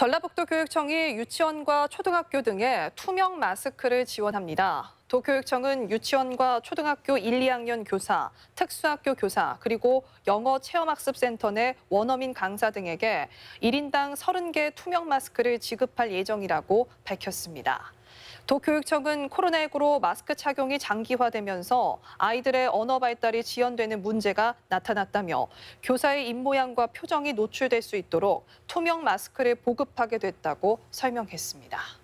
전라북도 교육청이 유치원과 초등학교 등에 투명 마스크를 지원합니다. 도교육청은 유치원과 초등학교 1, 2학년 교사, 특수학교 교사, 그리고 영어 체험학습센터 내 원어민 강사 등에게 1인당 30개 투명 마스크를 지급할 예정이라고 밝혔습니다. 도교육청은 코로나19로 마스크 착용이 장기화되면서 아이들의 언어 발달이 지연되는 문제가 나타났다며 교사의 입모양과 표정이 노출될 수 있도록 투명 마스크를 보급하게 됐다고 설명했습니다.